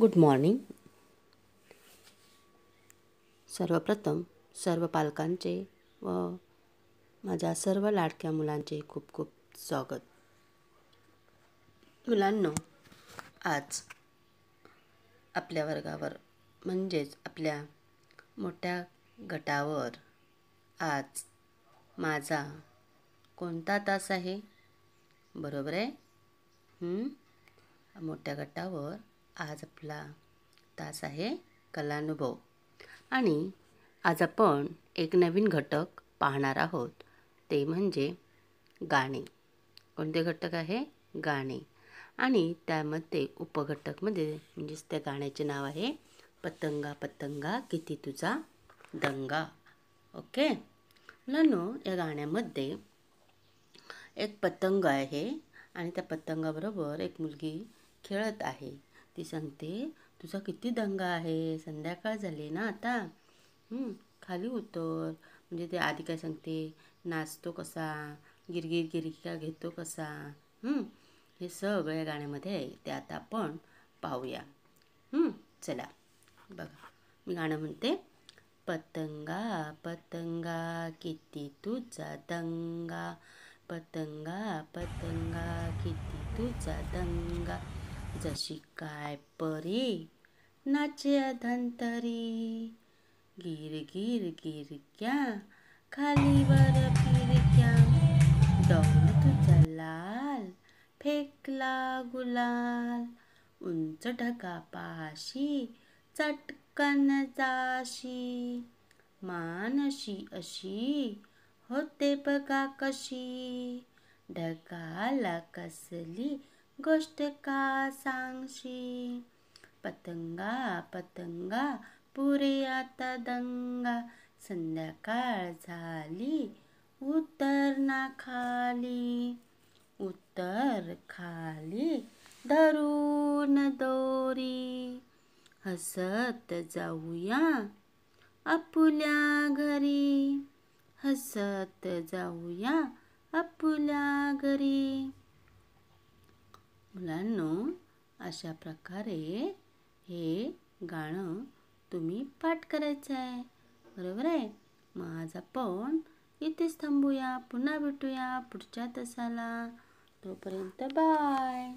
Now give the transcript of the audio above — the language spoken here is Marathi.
गुड मॉर्निंग सर्वप्रथम सर्व पालकांचे व माझ्या सर्व लाडक्या मुलांचे खूप खूप स्वागत मुलांनो आज आपल्या वर्गावर म्हणजेच आपल्या मोठ्या गटावर आज माझा कोणता तास आहे बरोबर आहे मोठ्या गटावर आज आपला तास आहे कलानुभव आणि आज आपण एक नवीन घटक पाहणार आहोत ते म्हणजे गाणे कोणते घटक आहे गाणे आणि त्यामध्ये उपघटकमध्ये म्हणजेच त्या गाण्याचे नाव आहे पतंगा पतंगा किती तुझा दंगा ओके मुलांनो या गाण्यामध्ये एक पतंग आहे आणि त्या पतंगाबरोबर एक मुलगी खेळत आहे ती सांगते तुझा किती दंगा आहे संध्याकाळ झाली ना आता खाली उतर म्हणजे ते आधी काय सांगते नाचतो कसा गिरगिर का घेतो कसा हे सगळ्या गाण्यामध्ये आहे ते आता आपण पाहूया चला बघा मी गाणं म्हणते पतंगा पतंगा किती तुझा दंगा पतंगा पतंगा किती तुझा दंगा जशी काय परी नाचे धंतरी गिर गिर गिर क्या वर क्या दौल तुझा लाल फेकला गुलाल उंच ढगा पाशी चटकन जाशी मानशी अशी होते बघा कशी ढगाला कसली गोष्ट का सांगशी पतंगा पतंगा पुरे आता दंगा संध्याकाळ झाली उतर ना खाली उतर खाली धरून दोरी हसत जाऊया आपुल्या घरी हसत जाऊया आपुल्या घरी मुलांनो अशा प्रकारे हे गाणं तुम्ही पाठ करायचं आहे बरोबर आहे मग आज आपण इथेच थांबूया पुन्हा भेटूया पुढच्या तसाला तोपर्यंत बाय